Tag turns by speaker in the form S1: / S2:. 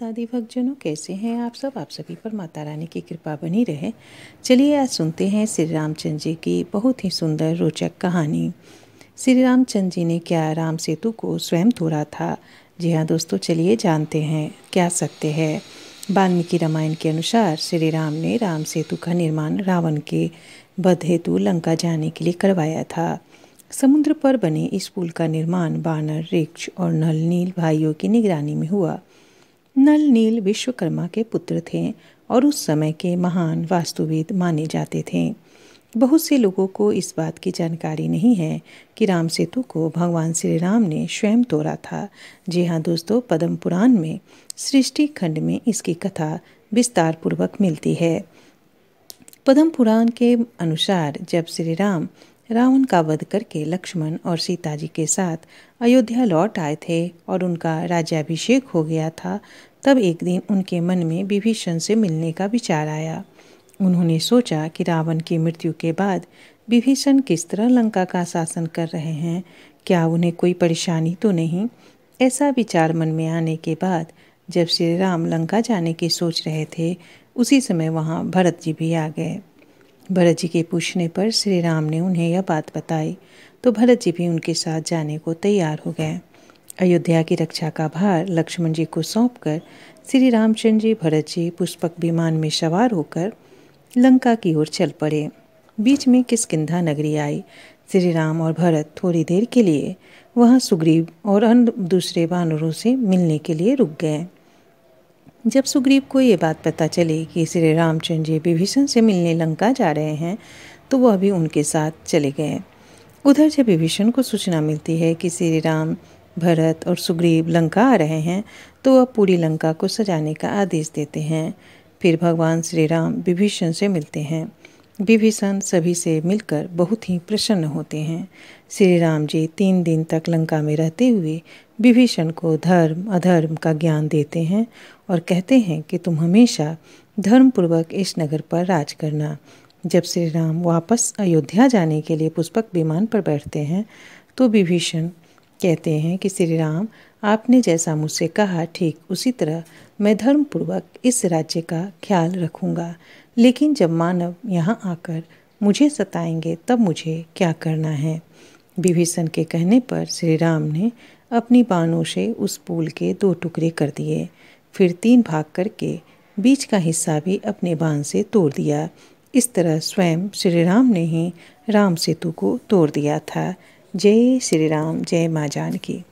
S1: धन्यवाद आदि भक्तजनों कैसे हैं आप सब आप सभी पर माता रानी की कृपा बनी रहे चलिए आज सुनते हैं श्री रामचंद्र जी की बहुत ही सुंदर रोचक कहानी श्री रामचंद्र जी ने क्या राम सेतु को स्वयं तोड़ा था जी हाँ दोस्तों चलिए जानते हैं क्या सत्य है वाल्मीकि रामायण के अनुसार श्री राम ने राम सेतु का निर्माण रावण के बध हेतु लंका जाने के लिए करवाया था समुद्र पर बने इस पुल का निर्माण बानर रिक्ष और नल नील भाइयों की निगरानी में हुआ नल नील विश्वकर्मा के पुत्र थे और उस समय के महान वास्तुविद माने जाते थे बहुत से लोगों को इस बात की जानकारी नहीं है कि राम सेतु को भगवान श्री राम ने स्वयं तोड़ा था जी हाँ दोस्तों पद्म पुराण में सृष्टि खंड में इसकी कथा विस्तार पूर्वक मिलती है पद्म पुराण के अनुसार जब श्री राम रावण का वध करके लक्ष्मण और सीता जी के साथ अयोध्या लौट आए थे और उनका राज्याभिषेक हो गया था तब एक दिन उनके मन में विभीषण से मिलने का विचार आया उन्होंने सोचा कि रावण की मृत्यु के बाद विभीषण किस तरह लंका का शासन कर रहे हैं क्या उन्हें कोई परेशानी तो नहीं ऐसा विचार मन में आने के बाद जब श्री राम लंका जाने की सोच रहे थे उसी समय वहाँ भरत जी भी आ गए भरत जी के पूछने पर श्री राम ने उन्हें यह बात बताई तो भरत जी भी उनके साथ जाने को तैयार हो गए अयोध्या की रक्षा का भार लक्ष्मण जी को सौंप कर श्री रामचंद्र जी भरत जी पुष्पक विमान में सवार होकर लंका की ओर चल पड़े बीच में किसकिधा नगरी आई श्री राम और भरत थोड़ी देर के लिए वहाँ सुग्रीव और अन्य दूसरे वानरों से मिलने के लिए रुक गए जब सुग्रीव को ये बात पता चली कि श्री रामचंद्र जी विभीषण से मिलने लंका जा रहे हैं तो वह भी उनके साथ चले गए उधर जब विभीषण को सूचना मिलती है कि श्री राम भरत और सुग्रीव लंका आ रहे हैं तो वह पूरी लंका को सजाने का आदेश देते हैं फिर भगवान श्री राम विभीषण से मिलते हैं विभीषण सभी से मिलकर बहुत ही प्रसन्न होते हैं श्री राम जी तीन दिन तक लंका में रहते हुए विभीषण को धर्म अधर्म का ज्ञान देते हैं और कहते हैं कि तुम हमेशा धर्मपूर्वक इस नगर पर राज करना जब श्री राम वापस अयोध्या जाने के लिए पुष्पक विमान पर बैठते हैं तो विभीषण कहते हैं कि श्री राम आपने जैसा मुझसे कहा ठीक उसी तरह मैं धर्मपूर्वक इस राज्य का ख्याल रखूंगा लेकिन जब मानव यहाँ आकर मुझे सताएंगे तब मुझे क्या करना है विभीषण के कहने पर श्री राम ने अपनी बाणों से उस पुल के दो टुकड़े कर दिए फिर तीन भाग करके बीच का हिस्सा भी अपने बाण से तोड़ दिया इस तरह स्वयं श्री राम ने ही राम सेतु को तोड़ दिया था जय श्री राम जय माँ जानकी